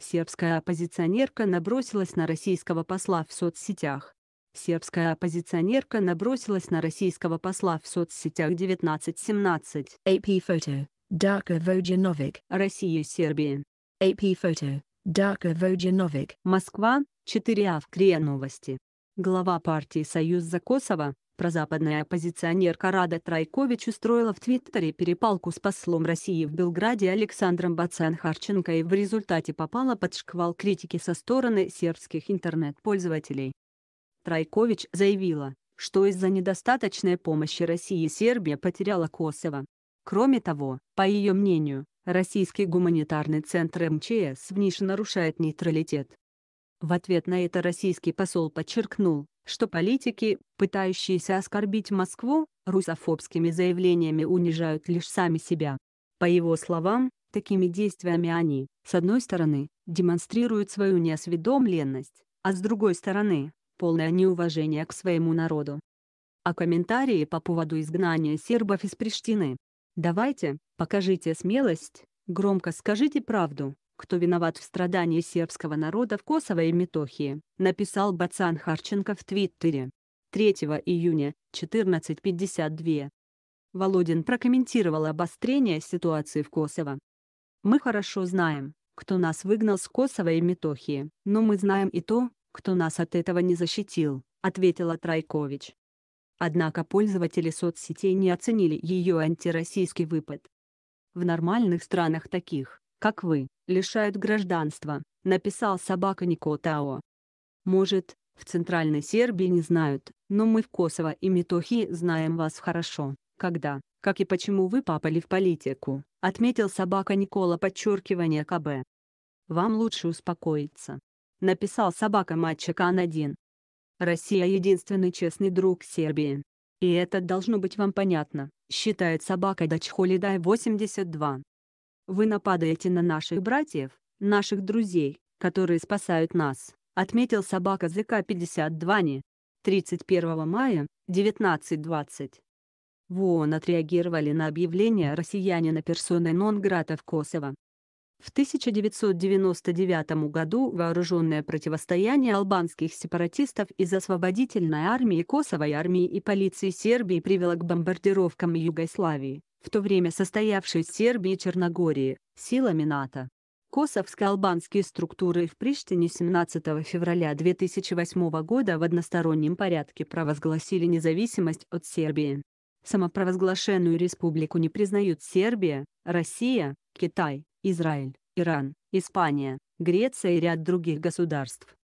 Сербская оппозиционерка набросилась на российского посла в соцсетях. Сербская оппозиционерка набросилась на российского посла в соцсетях 1917. AP Photo. Дарка Vojanovic. Россия, Сербия. AP Photo. Дарка Vojanovic. Москва, 4 АВ. Крия новости. Глава партии «Союз за Косово», прозападная оппозиционерка Рада Трайкович устроила в Твиттере перепалку с послом России в Белграде Александром Бацан-Харченко и в результате попала под шквал критики со стороны сербских интернет-пользователей. Трайкович заявила, что из-за недостаточной помощи России Сербия потеряла Косово. Кроме того, по ее мнению, российский гуманитарный центр МЧС в нише нарушает нейтралитет в ответ на это российский посол подчеркнул, что политики, пытающиеся оскорбить Москву, русофобскими заявлениями унижают лишь сами себя. По его словам, такими действиями они, с одной стороны, демонстрируют свою неосведомленность, а с другой стороны, полное неуважение к своему народу. А комментарии по поводу изгнания сербов из Приштины. Давайте, покажите смелость, громко скажите правду, кто виноват в страдании сербского народа в Косово и Метохии, написал Бацан Харченко в Твиттере. 3 июня, 14.52. Володин прокомментировал обострение ситуации в Косово. «Мы хорошо знаем, кто нас выгнал с Косово и Метохии, но мы знаем и то, кто нас от этого не защитил», — ответила Трайкович. Однако пользователи соцсетей не оценили ее антироссийский выпад. В нормальных странах таких, как вы, лишают гражданства», — написал собака Никотао. «Может, в Центральной Сербии не знают, но мы в Косово и Метохи знаем вас хорошо, когда, как и почему вы попали в политику», — отметил собака Никола подчеркивание КБ. «Вам лучше успокоиться», — написал собака матча Кан-1. «Россия — единственный честный друг Сербии. И это должно быть вам понятно», — считает собака Дачхолидай 82. Вы нападаете на наших братьев, наших друзей, которые спасают нас, отметил собака ЗК-52 не 31 мая, 19.20. ВООН отреагировали на объявление россиянина персоной нон-грата в Косово. В 1999 году вооруженное противостояние албанских сепаратистов из освободительной армии Косово и армии и полиции Сербии привело к бомбардировкам Югославии в то время состоявшей в Сербии и Черногории, силами НАТО. Косовско-албанские структуры в Приштине 17 февраля 2008 года в одностороннем порядке провозгласили независимость от Сербии. Самопровозглашенную республику не признают Сербия, Россия, Китай, Израиль, Иран, Испания, Греция и ряд других государств.